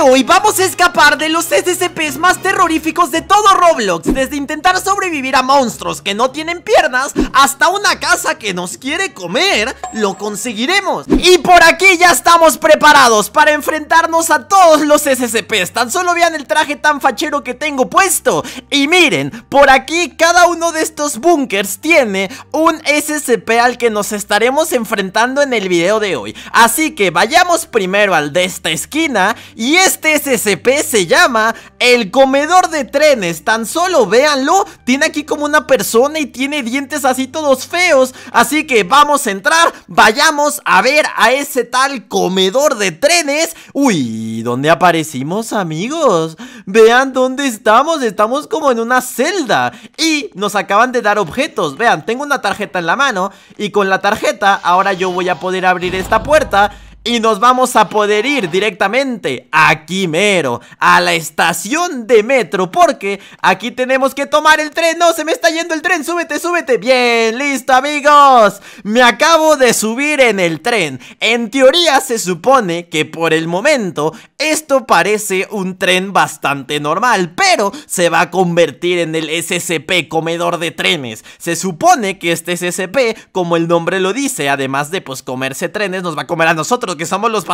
hoy vamos a escapar de los SCPs más terroríficos de todo Roblox Desde intentar sobrevivir a monstruos que no tienen piernas Hasta una casa que nos quiere comer Lo conseguiremos Y por aquí ya estamos preparados para enfrentarnos a todos los SCPs Tan solo vean el traje tan fachero que tengo puesto Y miren, por aquí cada uno de estos bunkers tiene un SCP al que nos estaremos enfrentando en el video de hoy Así que vayamos primero al de esta esquina Y este SCP se llama El Comedor de Trenes. Tan solo véanlo. Tiene aquí como una persona y tiene dientes así todos feos. Así que vamos a entrar. Vayamos a ver a ese tal Comedor de Trenes. Uy, ¿dónde aparecimos, amigos? Vean dónde estamos. Estamos como en una celda. Y nos acaban de dar objetos. Vean, tengo una tarjeta en la mano. Y con la tarjeta ahora yo voy a poder abrir esta puerta y nos vamos a poder ir directamente a Quimero, a la estación de metro, porque aquí tenemos que tomar el tren, no, se me está yendo el tren, súbete, súbete, bien, listo amigos, me acabo de subir en el tren, en teoría se supone que por el momento esto parece un tren bastante normal, pero se va a convertir en el SCP comedor de trenes. Se supone que este SCP, como el nombre lo dice, además de pues comerse trenes, nos va a comer a nosotros, que somos los,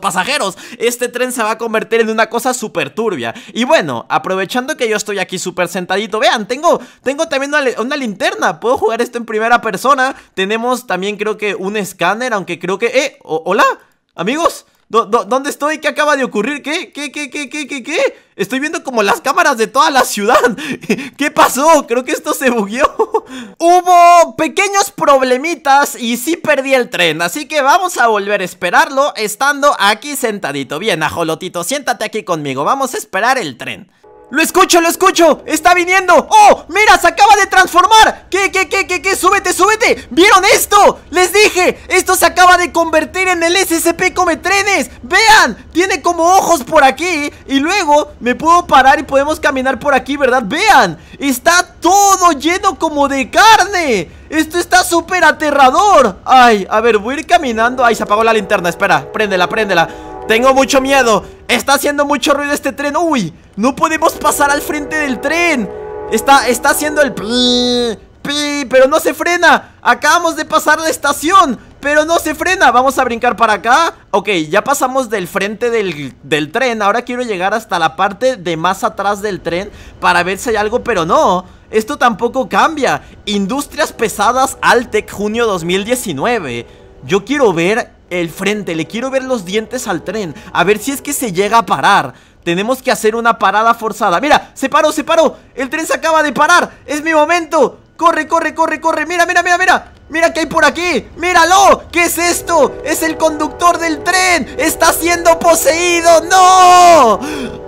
pasajeros. Este tren se va a convertir en una cosa súper turbia. Y bueno, aprovechando que yo estoy aquí súper sentadito, vean, tengo, tengo también una, una linterna, puedo jugar esto en primera persona. Tenemos también creo que un escáner, aunque creo que... ¡Eh! ¡Hola! Amigos, dónde estoy? ¿Qué acaba de ocurrir? ¿Qué? ¿Qué? ¿Qué? ¿Qué? ¿Qué? ¿Qué? ¿Qué? Estoy viendo como las cámaras de toda la ciudad ¿Qué pasó? Creo que esto se bugueó Hubo pequeños problemitas y sí perdí el tren Así que vamos a volver a esperarlo estando aquí sentadito Bien, ajolotito, siéntate aquí conmigo Vamos a esperar el tren ¡Lo escucho, lo escucho! ¡Está viniendo! ¡Oh! ¡Mira! ¡Se acaba de transformar! ¿Qué, qué, qué, qué, qué? ¡Súbete, súbete! ¿Vieron esto? ¡Les dije! ¡Esto se acaba de convertir en el SCP Come Trenes! ¡Vean! Tiene como ojos por aquí Y luego me puedo parar y podemos caminar por aquí, ¿verdad? ¡Vean! Está todo lleno como de carne ¡Esto está súper aterrador! ¡Ay! A ver, voy a ir caminando ¡Ay! Se apagó la linterna, espera Préndela, préndela tengo mucho miedo Está haciendo mucho ruido este tren Uy, no podemos pasar al frente del tren Está, está haciendo el pi, Pero no se frena Acabamos de pasar la estación Pero no se frena Vamos a brincar para acá Ok, ya pasamos del frente del, del tren Ahora quiero llegar hasta la parte de más atrás del tren Para ver si hay algo, pero no Esto tampoco cambia Industrias pesadas Altec junio 2019 Yo quiero ver el frente, le quiero ver los dientes al tren, a ver si es que se llega a parar. Tenemos que hacer una parada forzada. Mira, se paró, se paró. El tren se acaba de parar. Es mi momento. Corre, corre, corre, corre. Mira, mira, mira, mira. Mira que hay por aquí. Míralo. ¿Qué es esto? Es el conductor del tren. Está siendo poseído. No.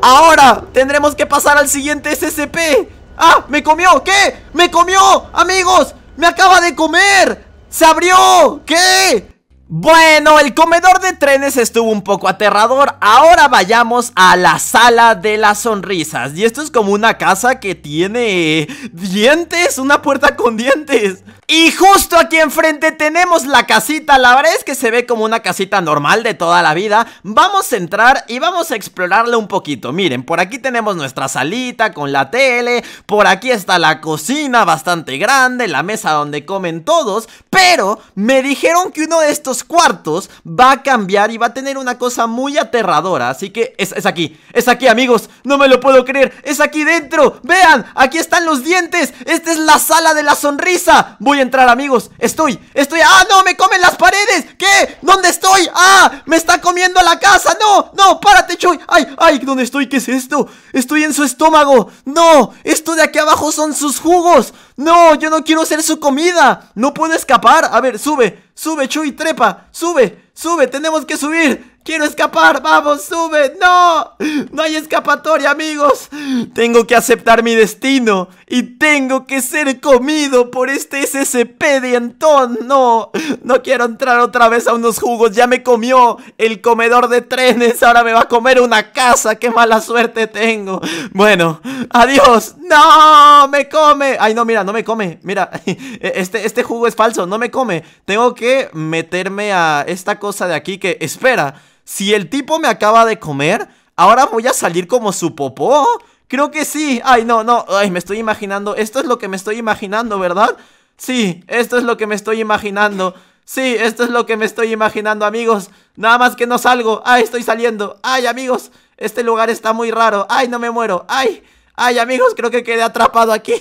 Ahora tendremos que pasar al siguiente SCP. Ah, me comió. ¿Qué? Me comió. Amigos, me acaba de comer. Se abrió. ¿Qué? Bueno, el comedor de trenes estuvo un poco aterrador. Ahora vayamos a la sala de las sonrisas. Y esto es como una casa que tiene dientes, una puerta con dientes. Y justo aquí enfrente tenemos la casita, la verdad es que se ve como una casita normal de toda la vida Vamos a entrar y vamos a explorarla un poquito, miren, por aquí tenemos nuestra salita con la tele Por aquí está la cocina bastante grande, la mesa donde comen todos Pero me dijeron que uno de estos cuartos va a cambiar y va a tener una cosa muy aterradora Así que es, aquí, es aquí amigos, no me lo puedo creer, es aquí dentro Vean, aquí están los dientes, esta es la sala de la sonrisa Voy Voy a entrar, amigos. Estoy, estoy. ¡Ah, no! ¡Me comen las paredes! ¿Qué? ¿Dónde estoy? ¡Ah! ¡Me está comiendo la casa! ¡No! ¡No! ¡Párate, Chuy! ¡Ay! ¡Ay! ¿Dónde estoy? ¿Qué es esto? Estoy en su estómago. ¡No! Esto de aquí abajo son sus jugos. ¡No! ¡Yo no quiero ser su comida! ¡No puedo escapar! A ver, sube. Sube, Chuy, trepa. Sube. ¡Sube! ¡Tenemos que subir! ¡Quiero escapar! ¡Vamos! ¡Sube! ¡No! ¡No hay escapatoria, amigos! Tengo que aceptar mi destino y tengo que ser comido por este SCP de Antón. No, no quiero entrar otra vez a unos jugos. Ya me comió el comedor de trenes. Ahora me va a comer una casa. Qué mala suerte tengo. Bueno, adiós. No, me come. Ay, no, mira, no me come. Mira, este, este jugo es falso. No me come. Tengo que meterme a esta cosa de aquí que... Espera, si el tipo me acaba de comer, ahora voy a salir como su popó. Creo que sí. Ay, no, no. Ay, me estoy imaginando. Esto es lo que me estoy imaginando, ¿verdad? Sí, esto es lo que me estoy imaginando. Sí, esto es lo que me estoy imaginando, amigos. Nada más que no salgo. Ay, estoy saliendo. Ay, amigos. Este lugar está muy raro. Ay, no me muero. Ay. Ay, amigos, creo que quedé atrapado aquí.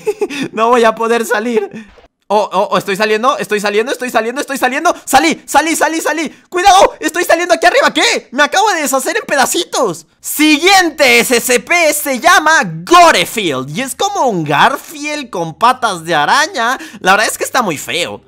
no voy a poder salir. Oh, oh, oh, estoy saliendo, estoy saliendo, estoy saliendo, estoy saliendo Salí, salí, salí, salí ¡Cuidado! Estoy saliendo aquí arriba, ¿qué? Me acabo de deshacer en pedacitos Siguiente SCP se llama Gorefield Y es como un Garfield con patas de araña La verdad es que está muy feo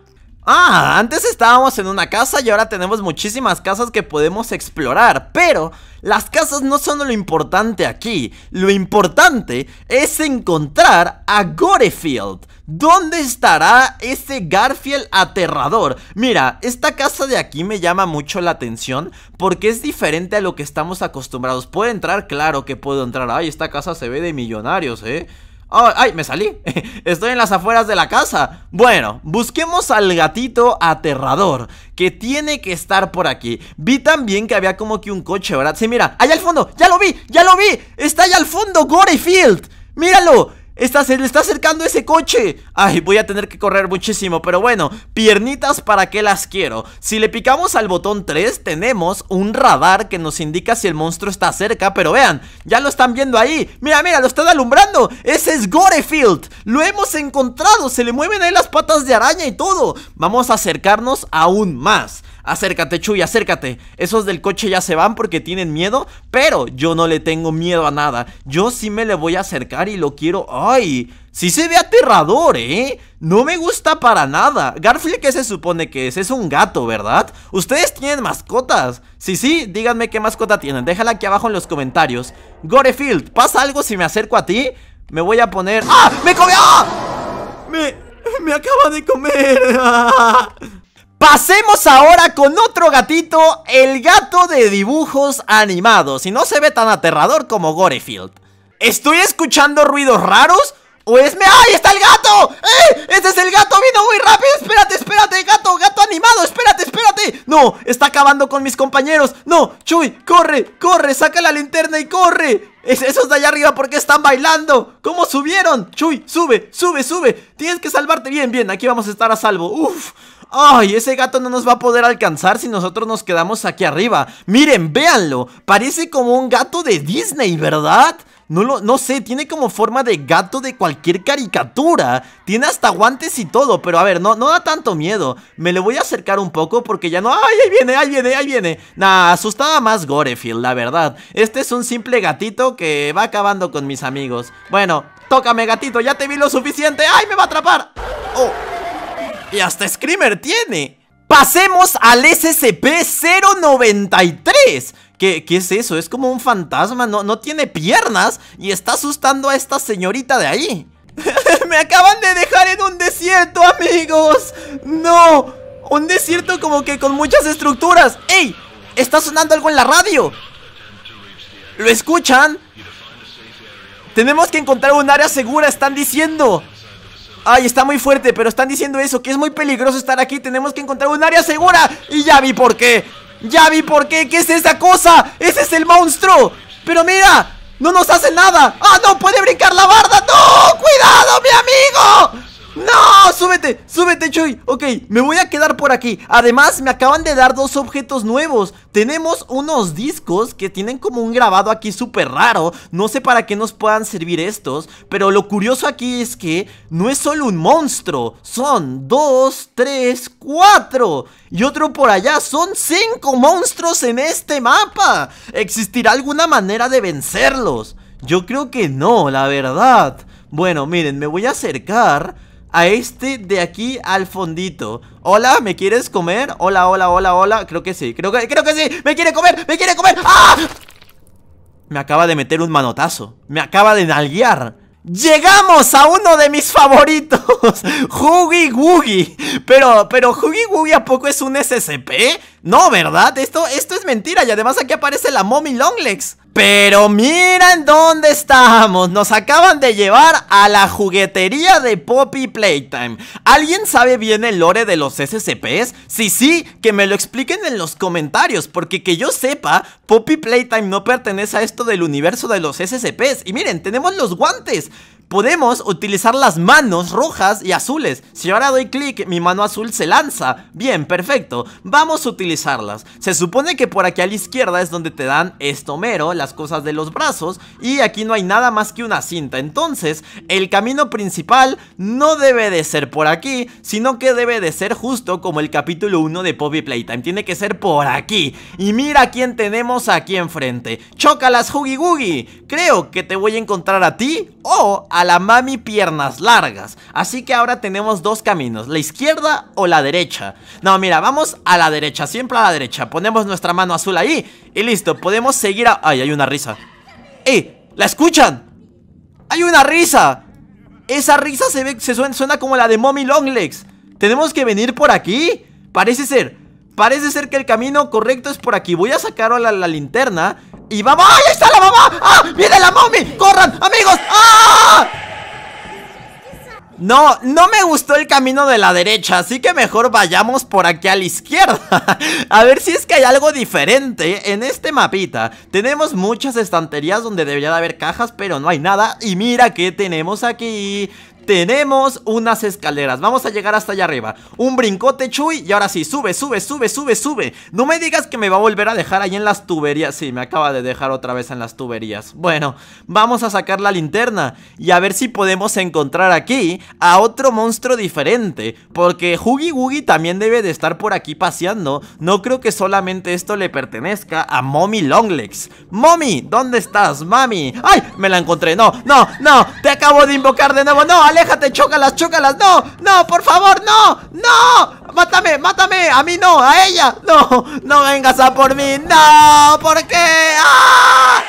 Ah, antes estábamos en una casa y ahora tenemos muchísimas casas que podemos explorar, pero las casas no son lo importante aquí. Lo importante es encontrar a Gorefield. ¿Dónde estará ese Garfield aterrador? Mira, esta casa de aquí me llama mucho la atención porque es diferente a lo que estamos acostumbrados. ¿Puedo entrar? Claro que puedo entrar. Ay, esta casa se ve de millonarios, ¿eh? Oh, ¡Ay! ¡Me salí! Estoy en las afueras de la casa. Bueno, busquemos al gatito aterrador que tiene que estar por aquí. Vi también que había como que un coche, ¿verdad? Sí, mira, allá al fondo. ¡Ya lo vi! ¡Ya lo vi! ¡Está allá al fondo! Goryfield ¡Míralo! Está, se le está acercando ese coche Ay, voy a tener que correr muchísimo Pero bueno, piernitas para qué las quiero Si le picamos al botón 3 Tenemos un radar que nos indica Si el monstruo está cerca, pero vean Ya lo están viendo ahí, mira, mira, lo están alumbrando Ese es Gorefield Lo hemos encontrado, se le mueven ahí las patas de araña Y todo, vamos a acercarnos aún más Acércate, Chuy, acércate. Esos del coche ya se van porque tienen miedo, pero yo no le tengo miedo a nada. Yo sí me le voy a acercar y lo quiero. ¡Ay! Sí se ve aterrador, ¿eh? No me gusta para nada. Garfield, ¿qué se supone que es? Es un gato, ¿verdad? Ustedes tienen mascotas. Sí, sí, díganme qué mascota tienen. Déjala aquí abajo en los comentarios. Gorefield, ¿pasa algo si me acerco a ti? Me voy a poner... ¡Ah! ¡Me comió! ¡Me, me acaba de comer! Pasemos ahora con otro gatito, el gato de dibujos animados, y no se ve tan aterrador como Gorefield. ¿Estoy escuchando ruidos raros? ¿O es pues me... ¡Ahí está el gato! ¡Eh! ¡Ese es el gato! ¡Vino muy rápido! ¡Espérate, espérate! ¡Gato, gato animado! ¡Espérate, espérate! ¡No! ¡Está acabando con mis compañeros! ¡No! ¡Chuy! ¡Corre! ¡Corre! ¡Saca la linterna y corre! Es, esos de allá arriba, ¿por qué están bailando? ¿Cómo subieron? Chuy, sube, sube, sube Tienes que salvarte bien, bien, aquí vamos a estar a salvo Uf, ay, ese gato no nos va a poder alcanzar si nosotros nos quedamos aquí arriba Miren, véanlo, parece como un gato de Disney, ¿verdad? No lo, no sé, tiene como forma de gato de cualquier caricatura. Tiene hasta guantes y todo, pero a ver, no, no da tanto miedo. Me le voy a acercar un poco porque ya no... ¡Ay, ahí viene, ahí viene, ahí viene! Nah, asustaba más Gorefield, la verdad. Este es un simple gatito que va acabando con mis amigos. Bueno, tócame gatito, ya te vi lo suficiente. ¡Ay, me va a atrapar! ¡Oh! Y hasta Screamer tiene. Pasemos al SCP-093 ¿Qué, es eso? Es como un fantasma, no, no tiene piernas y está asustando a esta señorita de ahí. ¡Me acaban de dejar en un desierto, amigos! ¡No! Un desierto como que con muchas estructuras. ¡Ey! Está sonando algo en la radio. ¿Lo escuchan? Tenemos que encontrar un área segura, están diciendo. Ay, está muy fuerte, pero están diciendo eso, que es muy peligroso estar aquí. Tenemos que encontrar un área segura. Y ya vi por qué. Ya vi por qué. ¿Qué es esa cosa? ¡Ese es el monstruo! ¡Pero mira! ¡No nos hace nada! ¡Ah, no! ¡Puede brincar la barda! ¡No! ¡Cuidado, mi amigo! ¡No! ¡Súbete! ¡Súbete, Chuy! Ok, me voy a quedar por aquí Además, me acaban de dar dos objetos nuevos Tenemos unos discos que tienen como un grabado aquí súper raro No sé para qué nos puedan servir estos Pero lo curioso aquí es que no es solo un monstruo Son dos, tres, cuatro Y otro por allá Son cinco monstruos en este mapa ¿Existirá alguna manera de vencerlos? Yo creo que no, la verdad Bueno, miren, me voy a acercar a este de aquí al fondito Hola, ¿me quieres comer? Hola, hola, hola, hola Creo que sí, creo que, creo que sí ¡Me quiere comer! ¡Me quiere comer! ¡Ah! Me acaba de meter un manotazo Me acaba de nalguear Llegamos a uno de mis favoritos Huggy Woogie! Pero, pero Huggy Wuggy ¿a poco es un SCP? No, ¿verdad? Esto, esto es mentira Y además aquí aparece la Mommy Longlegs pero mira en dónde estamos, nos acaban de llevar a la juguetería de Poppy Playtime ¿Alguien sabe bien el lore de los SCPs? Si sí, que me lo expliquen en los comentarios Porque que yo sepa, Poppy Playtime no pertenece a esto del universo de los SCPs Y miren, tenemos los guantes Podemos utilizar las manos rojas y azules. Si ahora doy clic, mi mano azul se lanza. Bien, perfecto. Vamos a utilizarlas. Se supone que por aquí a la izquierda es donde te dan esto mero, las cosas de los brazos. Y aquí no hay nada más que una cinta. Entonces, el camino principal no debe de ser por aquí, sino que debe de ser justo como el capítulo 1 de Poppy Playtime. Tiene que ser por aquí. Y mira quién tenemos aquí enfrente. ¡Chócalas, Huggy Wuggy! Creo que te voy a encontrar a ti o a a la mami piernas largas. Así que ahora tenemos dos caminos, la izquierda o la derecha. No, mira, vamos a la derecha, siempre a la derecha. Ponemos nuestra mano azul ahí y listo, podemos seguir a... Ay, hay una risa. ¡Eh, ¿La escuchan? ¡Hay una risa! Esa risa se, ve, se suena, como la de Mommy Legs, ¿Tenemos que venir por aquí? Parece ser... Parece ser que el camino correcto es por aquí Voy a sacar la linterna y vamos, ¡ahí está la mamá! ¡Ah! ¡Viene la mami! ¡Corran, amigos! ¡Ah! No, no me gustó el camino de la derecha, así que mejor vayamos por aquí a la izquierda. a ver si es que hay algo diferente en este mapita. Tenemos muchas estanterías donde debería haber cajas, pero no hay nada. Y mira que tenemos aquí tenemos unas escaleras Vamos a llegar hasta allá arriba Un brincote, Chuy, y ahora sí, sube, sube, sube, sube, sube No me digas que me va a volver a dejar ahí en las tuberías Sí, me acaba de dejar otra vez en las tuberías Bueno, vamos a sacar la linterna Y a ver si podemos encontrar aquí a otro monstruo diferente Porque Huggy Wuggy también debe de estar por aquí paseando No creo que solamente esto le pertenezca a Mommy Longlegs Mommy, ¿dónde estás, mami? ¡Ay! Me la encontré, no, no, no Te acabo de invocar de nuevo, no, Ale las, chócalas, chócalas No, no, por favor, no, no Mátame, mátame, a mí no, a ella No, no vengas a por mí No, ¿por qué? ¡Ah!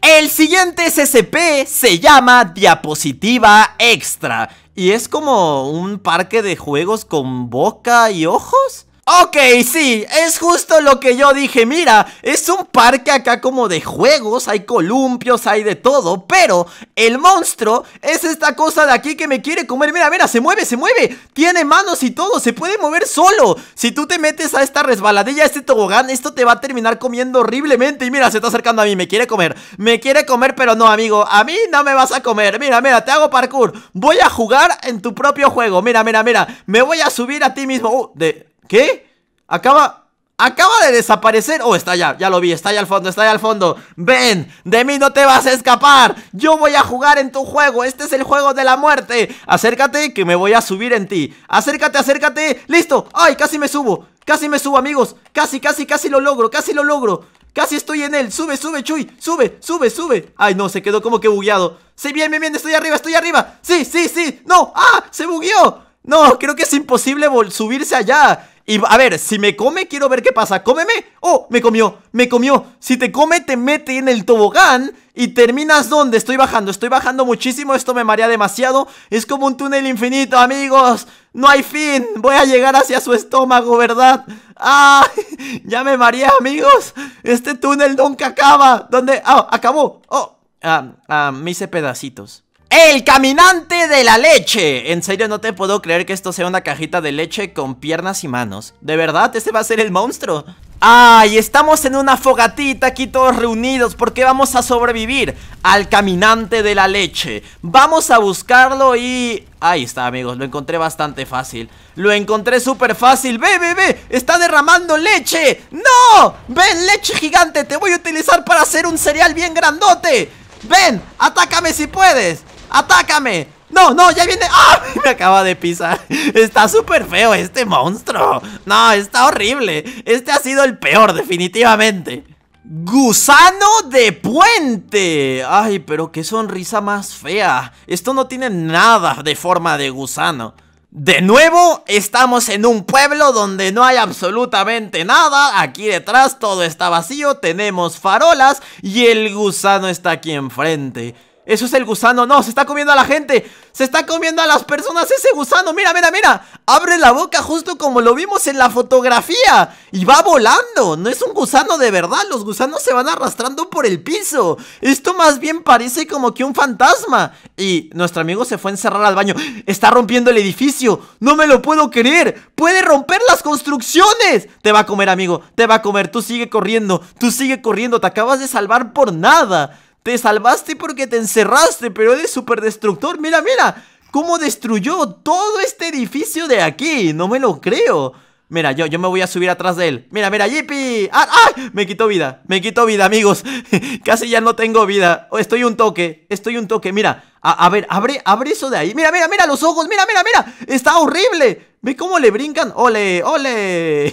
El siguiente SCP se llama Diapositiva Extra y es como un parque de juegos con boca y ojos. Ok, sí, es justo lo que yo dije, mira, es un parque acá como de juegos, hay columpios, hay de todo, pero el monstruo es esta cosa de aquí que me quiere comer, mira, mira, se mueve, se mueve, tiene manos y todo, se puede mover solo, si tú te metes a esta resbaladilla, a este tobogán, esto te va a terminar comiendo horriblemente, y mira, se está acercando a mí, me quiere comer, me quiere comer, pero no, amigo, a mí no me vas a comer, mira, mira, te hago parkour, voy a jugar en tu propio juego, mira, mira, mira, me voy a subir a ti mismo, uh, de... ¿Qué? Acaba... Acaba de desaparecer. Oh, está allá, ya lo vi, está allá al fondo, está allá al fondo. Ven, de mí no te vas a escapar. Yo voy a jugar en tu juego. Este es el juego de la muerte. Acércate que me voy a subir en ti. Acércate, acércate. Listo. Ay, casi me subo. Casi me subo, amigos. Casi, casi, casi lo logro, casi lo logro. Casi estoy en él. Sube, sube, Chuy. Sube, sube, sube. Ay, no, se quedó como que bugueado. Sí, bien, bien, bien, estoy arriba, estoy arriba. Sí, sí, sí. No. Ah, se bugueó. No, creo que es imposible subirse allá y a ver, si me come, quiero ver qué pasa. ¡Cómeme! ¡Oh! Me comió, me comió. Si te come, te mete en el tobogán y terminas donde estoy bajando. Estoy bajando muchísimo, esto me marea demasiado. Es como un túnel infinito, amigos. No hay fin. Voy a llegar hacia su estómago, ¿verdad? ¡Ah! Ya me mareé, amigos. Este túnel nunca acaba. ¿Dónde? ¡Ah! ¡Acabó! ¡Oh! ah, ah me hice pedacitos. El caminante de la leche En serio no te puedo creer que esto sea una cajita de leche con piernas y manos De verdad, este va a ser el monstruo Ay, estamos en una fogatita aquí todos reunidos porque vamos a sobrevivir al caminante de la leche. Vamos a buscarlo y... Ahí está, amigos, lo encontré bastante fácil. Lo encontré súper fácil. ¡Ve, ve, ve! está derramando leche! ¡No! ¡Ven, leche gigante! ¡Te voy a utilizar para hacer un cereal bien grandote! ¡Ven! ¡Atácame si puedes! ¡Atácame! ¡No, no! ¡Ya viene! ¡Ah! Me acaba de pisar Está súper feo este monstruo No, está horrible Este ha sido el peor, definitivamente Gusano de puente Ay, pero qué sonrisa más fea Esto no tiene nada de forma de gusano de nuevo, estamos en un pueblo donde no hay absolutamente nada, aquí detrás todo está vacío, tenemos farolas y el gusano está aquí enfrente. Eso es el gusano, no, se está comiendo a la gente Se está comiendo a las personas ese gusano Mira, mira, mira, abre la boca justo como lo vimos en la fotografía Y va volando, no es un gusano de verdad Los gusanos se van arrastrando por el piso Esto más bien parece como que un fantasma Y nuestro amigo se fue a encerrar al baño Está rompiendo el edificio No me lo puedo creer Puede romper las construcciones Te va a comer amigo, te va a comer Tú sigue corriendo, tú sigue corriendo Te acabas de salvar por nada te salvaste porque te encerraste, pero eres super destructor. Mira, mira, cómo destruyó todo este edificio de aquí. No me lo creo. Mira, yo, yo me voy a subir atrás de él. Mira, mira, Yipi. ¡Ah, Me quitó vida. Me quitó vida, amigos. Casi ya no tengo vida. Oh, estoy un toque. Estoy un toque. Mira, a, a ver, abre, abre eso de ahí. Mira, mira, mira los ojos. Mira, mira, mira. Está horrible. ¿Ve cómo le brincan? ¡Ole! ¡Ole!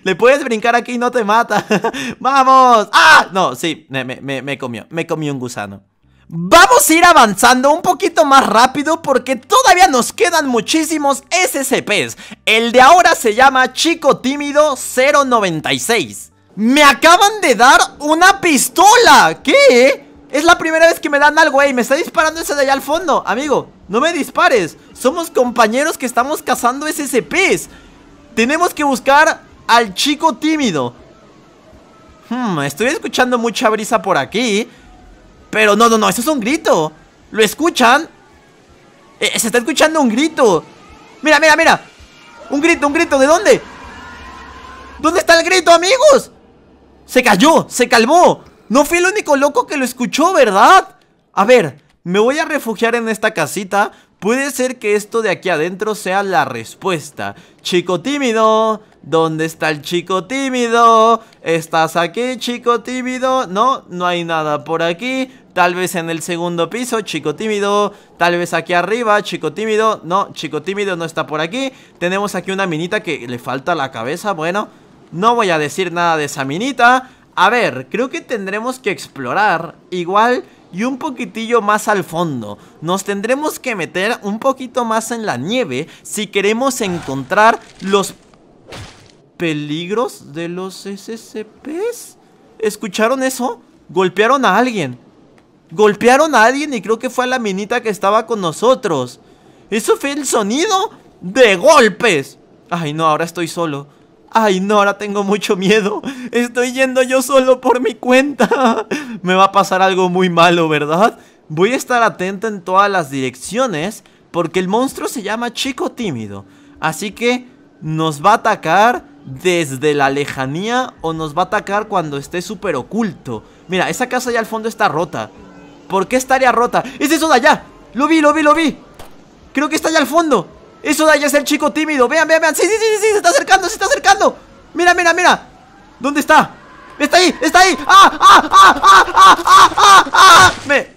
le puedes brincar aquí y no te mata. ¡Vamos! ¡Ah! No, sí, me, comió. Me comió un gusano. Vamos a ir avanzando un poquito más rápido porque todavía nos quedan muchísimos SCPs. El de ahora se llama Chico Tímido 096. ¡Me acaban de dar una pistola! ¿Qué? Es la primera vez que me dan algo, güey. Me está disparando ese de allá al fondo Amigo, no me dispares Somos compañeros que estamos cazando SCPs Tenemos que buscar al chico tímido Hmm, estoy escuchando mucha brisa por aquí Pero no, no, no, eso es un grito ¿Lo escuchan? Eh, se está escuchando un grito Mira, mira, mira Un grito, un grito, ¿de dónde? ¿Dónde está el grito, amigos? Se cayó, se calmó no fui el único loco que lo escuchó, ¿verdad? A ver, me voy a refugiar en esta casita. Puede ser que esto de aquí adentro sea la respuesta. Chico tímido, ¿dónde está el chico tímido? ¿Estás aquí, chico tímido? No, no hay nada por aquí. Tal vez en el segundo piso, chico tímido. Tal vez aquí arriba, chico tímido. No, chico tímido no está por aquí. Tenemos aquí una minita que le falta la cabeza. Bueno, no voy a decir nada de esa minita. A ver, creo que tendremos que explorar igual y un poquitillo más al fondo. Nos tendremos que meter un poquito más en la nieve si queremos encontrar los peligros de los SCPs. ¿Escucharon eso? Golpearon a alguien. Golpearon a alguien y creo que fue a la minita que estaba con nosotros. Eso fue el sonido de golpes. Ay, no, ahora estoy solo. Ay, no, ahora tengo mucho miedo. Estoy yendo yo solo por mi cuenta. Me va a pasar algo muy malo, ¿verdad? Voy a estar atento en todas las direcciones porque el monstruo se llama Chico Tímido. Así que nos va a atacar desde la lejanía o nos va a atacar cuando esté súper oculto. Mira, esa casa allá al fondo está rota. ¿Por qué estaría rota? ¡Es eso de allá! ¡Lo vi, lo vi, lo vi! Creo que está allá al fondo eso da ya es el chico tímido. Vean, vean, vean. Sí, sí, sí, sí, se está acercando, se está acercando. Mira, mira, mira. ¿Dónde está? ¡Está ahí! ¡Está ahí! ¡Ah! ¡Ah! ¡Ah! ¡Ah! ¡Ah! ¡Ah! ¡Ah! ah. Me,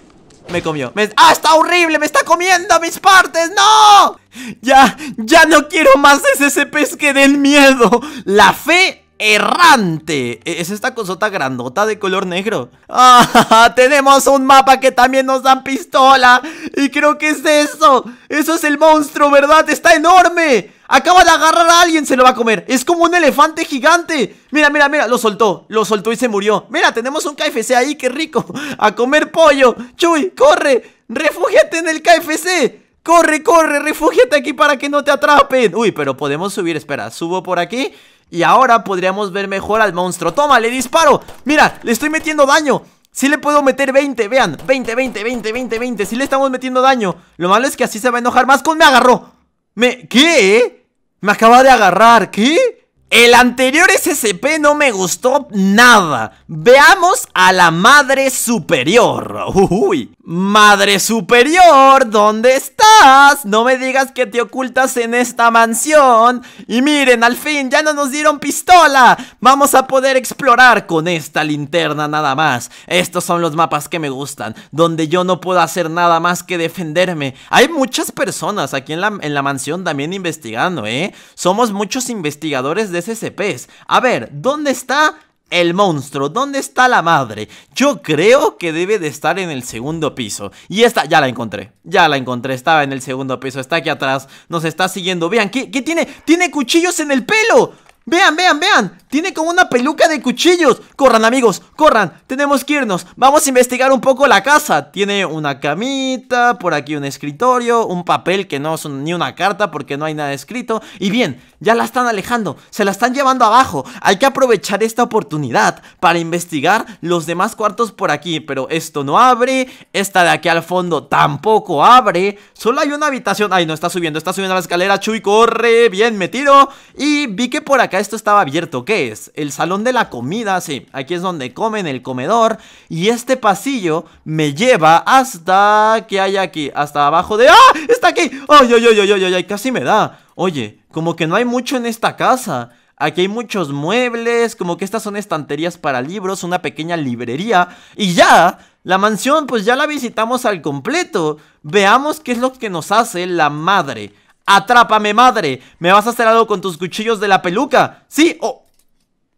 me comió. ¡Ah! ¡Está horrible! ¡Me está comiendo mis partes! ¡No! Ya, ya no quiero más ese pez que den miedo. La fe errante. E-, es esta cosota grandota de color negro. ¡Ah! Tenemos un mapa que también nos dan pistola. Y creo que es eso. Eso es el monstruo, ¿verdad? Está enorme. Acaba de agarrar a alguien, se lo va a comer. Es como un elefante gigante. Mira, mira, mira, lo soltó. Lo soltó y se murió. Mira, tenemos un KFC ahí, qué rico. A comer pollo. Chuy, corre. Refúgiate en el KFC. Corre, corre, refúgiate aquí para que no te atrapen. Uy, pero podemos subir, espera, subo por aquí. Y ahora podríamos ver mejor al monstruo ¡Toma, le disparo! ¡Mira, le estoy metiendo daño! Si sí le puedo meter 20, vean 20, 20, 20, 20, 20 Si sí le estamos metiendo daño Lo malo es que así se va a enojar más con... ¡Me agarró! ¿Me... ¿Qué? Me acaba de agarrar ¿Qué? El anterior SCP no me gustó nada. Veamos a la madre superior. Uy. Madre superior, ¿dónde estás? No me digas que te ocultas en esta mansión. Y miren, al fin, ya no nos dieron pistola. Vamos a poder explorar con esta linterna nada más. Estos son los mapas que me gustan, donde yo no puedo hacer nada más que defenderme. Hay muchas personas aquí en la, en la mansión también investigando, ¿eh? Somos muchos investigadores de SCPs. A ver, ¿dónde está el monstruo? ¿Dónde está la madre? Yo creo que debe de estar en el segundo piso. Y esta, ya la encontré. Ya la encontré. Estaba en el segundo piso. Está aquí atrás. Nos está siguiendo. Vean, qué tiene? ¡Tiene cuchillos en el pelo! Vean, vean, vean. Tiene como una peluca de cuchillos. Corran, amigos, corran. Tenemos que irnos. Vamos a investigar un poco la casa. Tiene una camita, por aquí un escritorio, un papel que no es ni una carta porque no hay nada escrito. Y bien, ya la están alejando. Se la están llevando abajo. Hay que aprovechar esta oportunidad para investigar los demás cuartos por aquí. Pero esto no abre. Esta de aquí al fondo tampoco abre. Solo hay una habitación. Ay, no, está subiendo, está subiendo la escalera. Chuy, corre. Bien, metido. Y vi que por acá esto estaba abierto. ¿Qué es? El salón de la comida, sí. Aquí es donde comen, el comedor. Y este pasillo me lleva hasta... ¿Qué hay aquí? Hasta abajo de... ¡Ah! ¡Está aquí! ¡Ay, ay, ay, ay, ay! ay! Casi me da. Oye, como que no hay mucho en esta casa. Aquí hay muchos muebles, como que estas son estanterías para libros, una pequeña librería. Y ya, la mansión pues ya la visitamos al completo. Veamos qué es lo que nos hace la madre. Atrápame, madre. ¿Me vas a hacer algo con tus cuchillos de la peluca? Sí, o... Oh.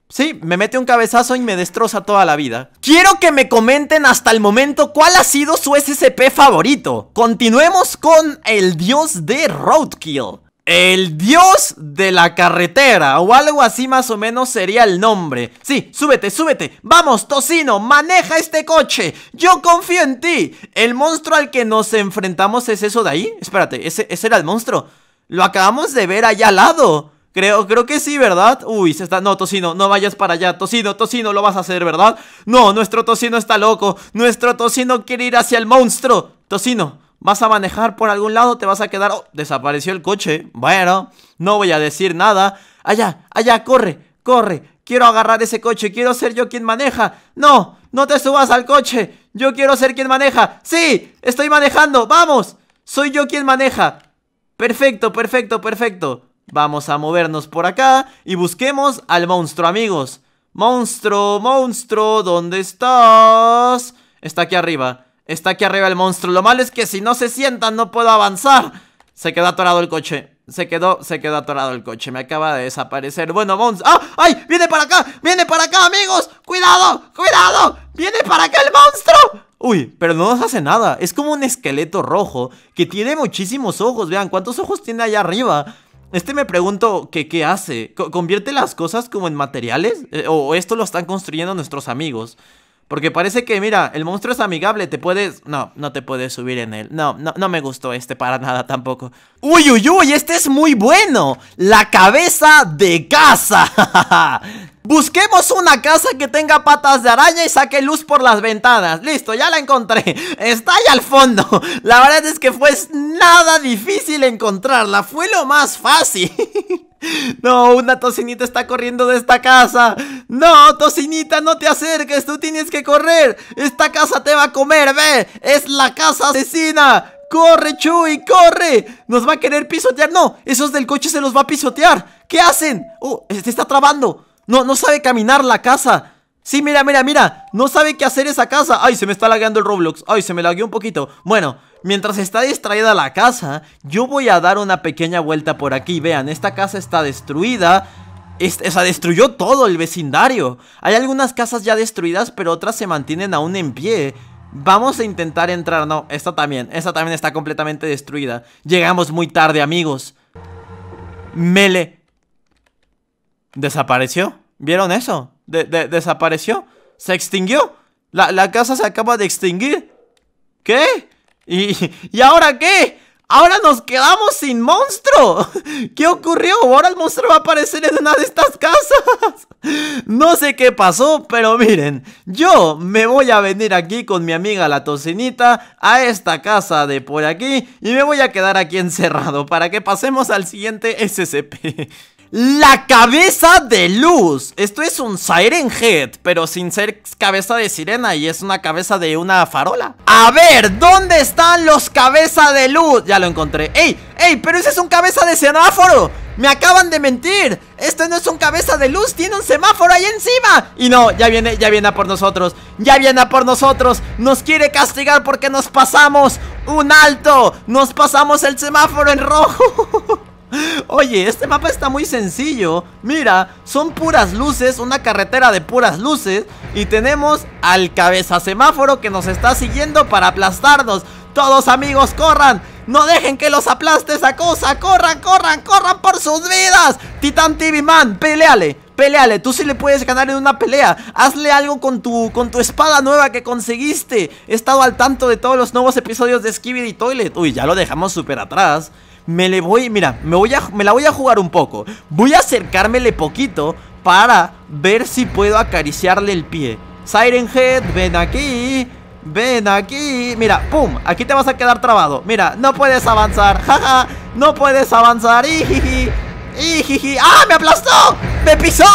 Sí, me mete un cabezazo y me destroza toda la vida. Quiero que me comenten hasta el momento cuál ha sido su SCP favorito. Continuemos con el dios de Roadkill. El dios de la carretera o algo así más o menos sería el nombre. Sí, súbete, súbete. Vamos, tocino, maneja este coche. Yo confío en ti. El monstruo al que nos enfrentamos es eso de ahí. Espérate, ese era el monstruo. Lo acabamos de ver allá al lado. Creo, creo que sí, ¿verdad? Uy, se está... No, Tocino, no vayas para allá. Tocino, Tocino, lo vas a hacer, ¿verdad? No, nuestro Tocino está loco. Nuestro Tocino quiere ir hacia el monstruo. Tocino, vas a manejar por algún lado, te vas a quedar... Oh, desapareció el coche. Bueno, no voy a decir nada. Allá, allá, corre, corre. Quiero agarrar ese coche, quiero ser yo quien maneja. No, no te subas al coche. Yo quiero ser quien maneja. Sí, estoy manejando, vamos. Soy yo quien maneja. Perfecto, perfecto, perfecto. Vamos a movernos por acá y busquemos al monstruo, amigos. Monstruo, monstruo, ¿dónde estás? Está aquí arriba. Está aquí arriba el monstruo. Lo malo es que si no se sientan no puedo avanzar. Se quedó atorado el coche. Se quedó, se quedó atorado el coche. Me acaba de desaparecer. Bueno, monstruo. ¡Ah! ¡Ay! ¡Viene para acá! ¡Viene para acá, amigos! ¡Cuidado! ¡Cuidado! ¡Viene para acá el monstruo! Uy, pero no nos hace nada. Es como un esqueleto rojo que tiene muchísimos ojos. Vean, ¿cuántos ojos tiene allá arriba? Este me pregunto qué qué hace. ¿Convierte las cosas como en materiales? Eh, ¿O esto lo están construyendo nuestros amigos? Porque parece que, mira, el monstruo es amigable, te puedes... No, no te puedes subir en él. No, no, no me gustó este para nada tampoco. ¡Uy, uy, uy! Este es muy bueno. La cabeza de casa. Busquemos una casa que tenga patas de araña y saque luz por las ventanas. Listo, ya la encontré. Está ahí al fondo. La verdad es que fue nada difícil encontrarla. Fue lo más fácil. No, una tocinita está corriendo de esta casa. No, tocinita, no te acerques, tú tienes que correr. Esta casa te va a comer, ve. Es la casa asesina. ¡Corre, Chuy! ¡Corre! ¡Nos va a querer pisotear! ¡No! ¡Esos del coche se los va a pisotear! ¿Qué hacen? ¡Oh! ¡Se está trabando! No, no sabe caminar la casa. Sí, mira, mira, mira. No sabe qué hacer esa casa. Ay, se me está lagueando el Roblox. Ay, se me lagueó un poquito. Bueno, mientras está distraída la casa, yo voy a dar una pequeña vuelta por aquí. Vean, esta casa está destruida. o sea, destruyó todo el vecindario. Hay algunas casas ya destruidas, pero otras se mantienen aún en pie. Vamos a intentar entrar. No, esta también. Esta también está completamente destruida. Llegamos muy tarde, amigos. Mele. ¿Desapareció? ¿Vieron eso? desapareció. Se extinguió. La, casa se acaba de extinguir. ¿Qué? ¿Y, ¿Y ahora qué? Ahora nos quedamos sin monstruo. ¿Qué ocurrió? Ahora el monstruo va a aparecer en una de estas casas. No sé qué pasó, pero miren, yo me voy a venir aquí con mi amiga la tocinita a esta casa de por aquí y me voy a quedar aquí encerrado para que pasemos al siguiente SCP. La cabeza de luz. Esto es un Siren Head, pero sin ser cabeza de sirena y es una cabeza de una farola. A ver, ¿dónde están los cabezas de luz? Ya lo encontré. ¡Ey! ¡Ey! ¡Pero ese es un cabeza de semáforo! ¡Me acaban de mentir! Esto no es un cabeza de luz! ¡Tiene un semáforo ahí encima! Y no, ya viene, ya viene a por nosotros ¡Ya viene a por nosotros! ¡Nos quiere castigar porque nos pasamos un alto! ¡Nos pasamos el semáforo en rojo! Oye, este mapa está muy sencillo Mira, son puras luces Una carretera de puras luces Y tenemos al cabeza semáforo Que nos está siguiendo para aplastarnos Todos amigos, corran No dejen que los aplaste esa cosa Corran, corran, corran por sus vidas Titan TV Man, peleale Peleale, tú sí le puedes ganar en una pelea Hazle algo con tu, con tu espada nueva que conseguiste He estado al tanto de todos los nuevos episodios de Skibidi Toilet Uy, ya lo dejamos súper atrás me le voy, mira, me, voy a, me la voy a jugar un poco Voy a acercármele poquito para ver si puedo acariciarle el pie Siren Head, ven aquí Ven aquí, mira, pum, aquí te vas a quedar trabado Mira, no puedes avanzar, jaja, no puedes avanzar, ¡Ijiji! ¡Ijiji! ¡Ah, me aplastó! ¡Me pisó!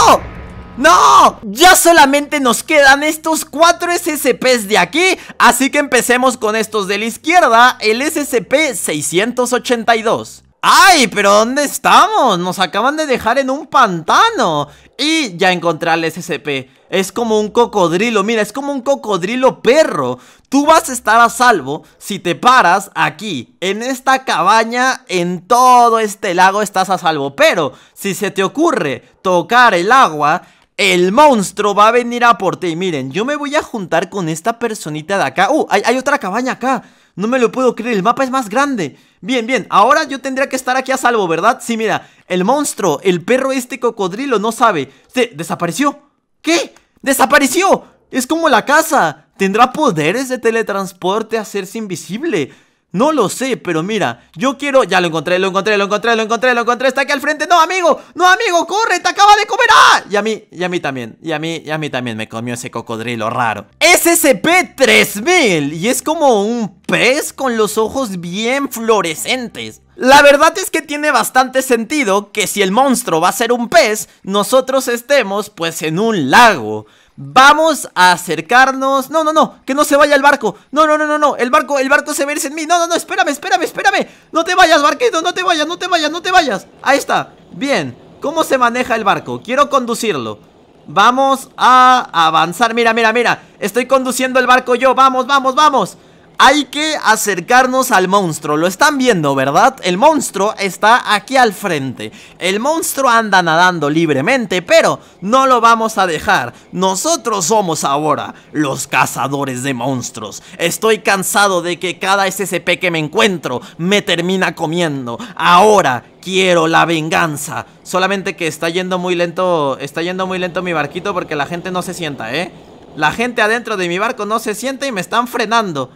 ¡No! Ya solamente nos quedan estos cuatro SCPs de aquí Así que empecemos con estos de la izquierda El SCP-682 ¡Ay! ¿Pero dónde estamos? Nos acaban de dejar en un pantano Y ya encontré al SCP Es como un cocodrilo, mira, es como un cocodrilo perro Tú vas a estar a salvo si te paras aquí En esta cabaña, en todo este lago estás a salvo Pero si se te ocurre tocar el agua el monstruo va a venir a por ti. Miren, yo me voy a juntar con esta personita de acá. ¡Uh! Hay, otra cabaña acá. No me lo puedo creer. El mapa es más grande. Bien, bien. Ahora yo tendría que estar aquí a salvo, ¿verdad? Sí, mira. El monstruo, el perro este cocodrilo, no sabe. Se desapareció. ¿Qué? ¡Desapareció! Es como la casa. ¿Tendrá poderes de teletransporte, hacerse invisible? No lo sé, pero mira, yo quiero... Ya lo encontré, lo encontré, lo encontré, lo encontré, lo encontré. Está aquí al frente. No, amigo, no, amigo, corre, te acaba de comer. ¡Ah! Y a mí, y a mí también, y a mí, y a mí también me comió ese cocodrilo raro. SCP-3000. Y es como un pez con los ojos bien fluorescentes. La verdad es que tiene bastante sentido que si el monstruo va a ser un pez, nosotros estemos pues en un lago. Vamos a acercarnos. No, no, no, que no se vaya el barco. No, no, no, no, no. El barco, el barco se va a mí. No, no, no, espérame, espérame, espérame. No te vayas, barquito, no te vayas, no te vayas, no te vayas. Ahí está. Bien. ¿Cómo se maneja el barco? Quiero conducirlo. Vamos a avanzar. Mira, mira, mira. Estoy conduciendo el barco yo. Vamos, vamos, vamos hay que acercarnos al monstruo. Lo están viendo, ¿verdad? El monstruo está aquí al frente. El monstruo anda nadando libremente, pero no lo vamos a dejar. Nosotros somos ahora los cazadores de monstruos. Estoy cansado de que cada SCP que me encuentro me termina comiendo. Ahora quiero la venganza. Solamente que está yendo muy lento, está yendo muy lento mi barquito porque la gente no se sienta, ¿eh? La gente adentro de mi barco no se sienta y me están frenando.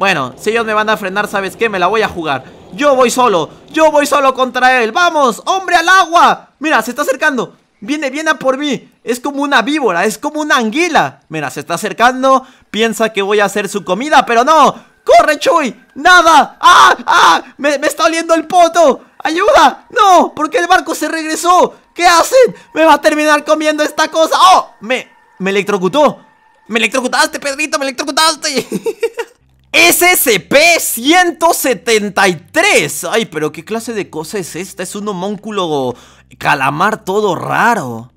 Bueno, si ellos me van a frenar, ¿sabes qué? Me la voy a jugar Yo voy solo, yo voy solo contra él ¡Vamos, hombre al agua! Mira, se está acercando Viene, viene a por mí Es como una víbora, es como una anguila Mira, se está acercando Piensa que voy a hacer su comida, pero no ¡Corre, Chuy! ¡Nada! ¡Ah! ¡Ah! ¡Me, está oliendo el poto! ¡Ayuda! ¡No! ¿Por qué el barco se regresó? ¿Qué hacen? ¡Me va a terminar comiendo esta cosa! ¡Oh! Me, me electrocutó Me electrocutaste, Pedrito, me electrocutaste SCP-173. Ay, pero ¿qué clase de cosa es esta? Es un homónculo calamar todo raro.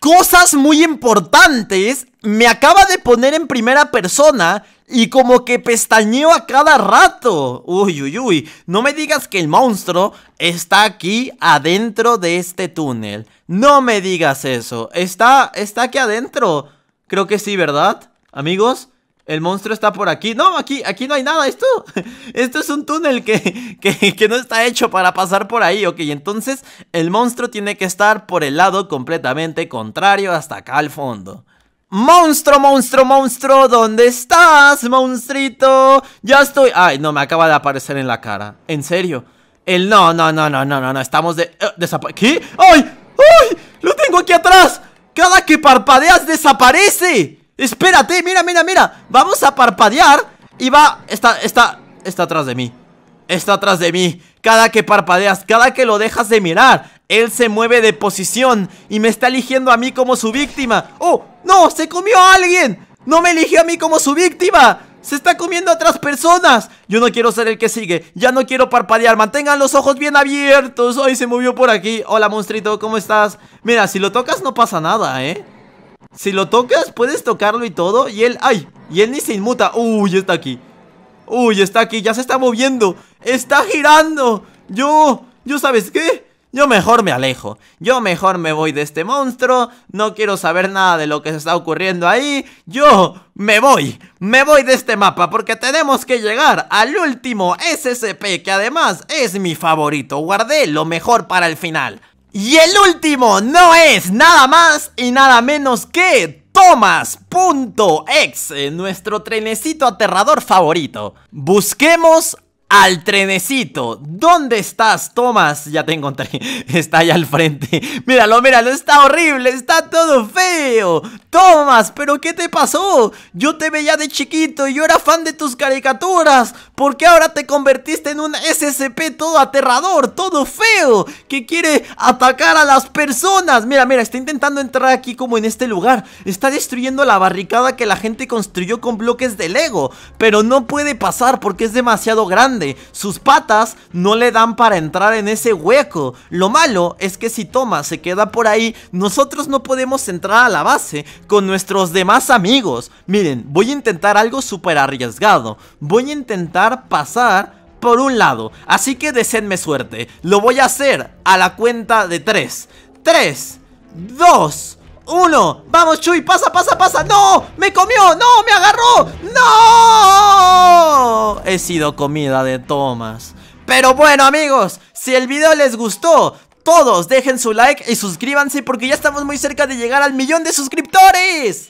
Cosas muy importantes. Me acaba de poner en primera persona y como que pestañeo a cada rato. Uy, uy, uy. No me digas que el monstruo está aquí adentro de este túnel. No me digas eso. Está, está aquí adentro. Creo que sí, ¿verdad? Amigos. El monstruo está por aquí. No, aquí, aquí no hay nada. Esto, esto es un túnel que, no está hecho para pasar por ahí. Ok, entonces el monstruo tiene que estar por el lado completamente contrario hasta acá al fondo. Monstruo, monstruo, monstruo, ¿dónde estás, monstruito? Ya estoy... Ay, no, me acaba de aparecer en la cara. ¿En serio? El no, no, no, no, no, no, no, estamos de... Eh, ¿Qué? ¡Ay! ¡Ay! ¡Lo tengo aquí atrás! Cada que parpadeas desaparece. Espérate, mira, mira, mira Vamos a parpadear Y va, está, está, está atrás de mí Está atrás de mí Cada que parpadeas, cada que lo dejas de mirar Él se mueve de posición Y me está eligiendo a mí como su víctima ¡Oh! ¡No! ¡Se comió a alguien! ¡No me eligió a mí como su víctima! ¡Se está comiendo a otras personas! Yo no quiero ser el que sigue, ya no quiero parpadear Mantengan los ojos bien abiertos ¡Ay, se movió por aquí, hola monstruito, ¿cómo estás? Mira, si lo tocas no pasa nada, ¿eh? Si lo tocas, puedes tocarlo y todo Y él, ay, y él ni se inmuta Uy, está aquí Uy, está aquí, ya se está moviendo Está girando Yo, yo sabes qué yo mejor me alejo, yo mejor me voy de este monstruo, no quiero saber nada de lo que se está ocurriendo ahí, yo me voy, me voy de este mapa porque tenemos que llegar al último SCP que además es mi favorito, guardé lo mejor para el final. Y el último no es nada más y nada menos que Thomas.exe, nuestro trenecito aterrador favorito. Busquemos al trenecito. ¿Dónde estás, Tomás? Ya te encontré. Está allá al frente. Míralo, míralo. Está horrible. Está todo feo. Tomás, ¿pero qué te pasó? Yo te veía de chiquito y yo era fan de tus caricaturas. ¿Por qué ahora te convertiste en un SCP todo aterrador, todo feo? Que quiere atacar a las personas. Mira, mira, está intentando entrar aquí como en este lugar. Está destruyendo la barricada que la gente construyó con bloques de Lego. Pero no puede pasar porque es demasiado grande. Sus patas no le dan para entrar en ese hueco. Lo malo es que si Toma se queda por ahí, nosotros no podemos entrar a la base con nuestros demás amigos. Miren, voy a intentar algo súper arriesgado. Voy a intentar pasar por un lado. Así que desénme suerte. Lo voy a hacer a la cuenta de Tres 3, 2, uno. Vamos, Chuy, pasa, pasa, pasa. ¡No! ¡Me comió! ¡No! ¡Me agarró! ¡No! He sido comida de Tomás. Pero bueno, amigos, si el video les gustó, todos dejen su like y suscríbanse porque ya estamos muy cerca de llegar al millón de suscriptores.